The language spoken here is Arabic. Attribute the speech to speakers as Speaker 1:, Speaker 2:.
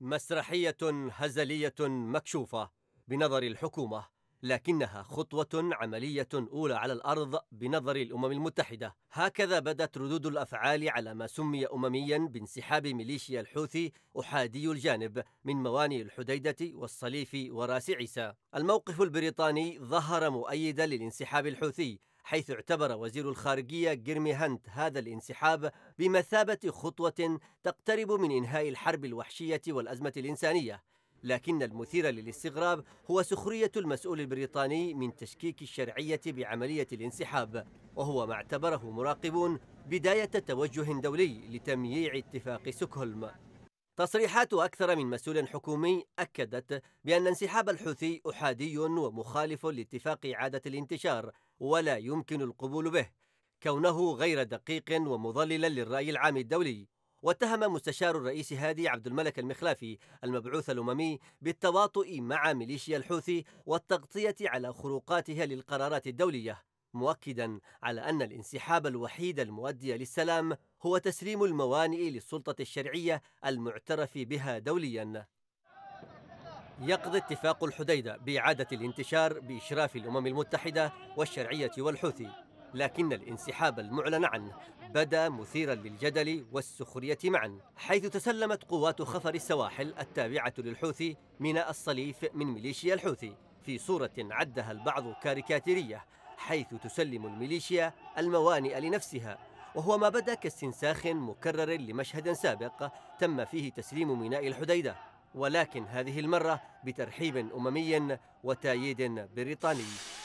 Speaker 1: مسرحية هزلية مكشوفة بنظر الحكومة لكنها خطوة عملية أولى على الأرض بنظر الأمم المتحدة هكذا بدت ردود الأفعال على ما سمي أمميا بانسحاب ميليشيا الحوثي أحادي الجانب من موانئ الحديدة والصليف وراس عيسى الموقف البريطاني ظهر مؤيدا للانسحاب الحوثي حيث اعتبر وزير الخارجية جيرمي هانت هذا الانسحاب بمثابة خطوة تقترب من إنهاء الحرب الوحشية والأزمة الإنسانية لكن المثير للاستغراب هو سخرية المسؤول البريطاني من تشكيك الشرعية بعملية الانسحاب وهو ما اعتبره مراقبون بداية توجه دولي لتمييع اتفاق سوكهولم تصريحات أكثر من مسؤول حكومي أكدت بأن انسحاب الحوثي أحادي ومخالف لاتفاق إعادة الانتشار ولا يمكن القبول به كونه غير دقيق ومضللا للرأي العام الدولي واتهم مستشار الرئيس هادي عبد الملك المخلافي المبعوث الأممي بالتواطؤ مع ميليشيا الحوثي والتغطية على خروقاتها للقرارات الدولية مؤكدا على أن الانسحاب الوحيد المؤدي للسلام هو تسليم الموانئ للسلطة الشرعية المعترف بها دوليا يقضي اتفاق الحديدة بإعادة الانتشار بإشراف الأمم المتحدة والشرعية والحوثي لكن الانسحاب المعلن عنه بدا مثيرا للجدل والسخرية معا حيث تسلمت قوات خفر السواحل التابعة للحوثي ميناء الصليف من ميليشيا الحوثي في صورة عدها البعض كاريكاتيرية حيث تسلم الميليشيا الموانئ لنفسها وهو ما بدا كاستنساخ مكرر لمشهد سابق تم فيه تسليم ميناء الحديده ولكن هذه المرة بترحيب أممي وتأييد بريطاني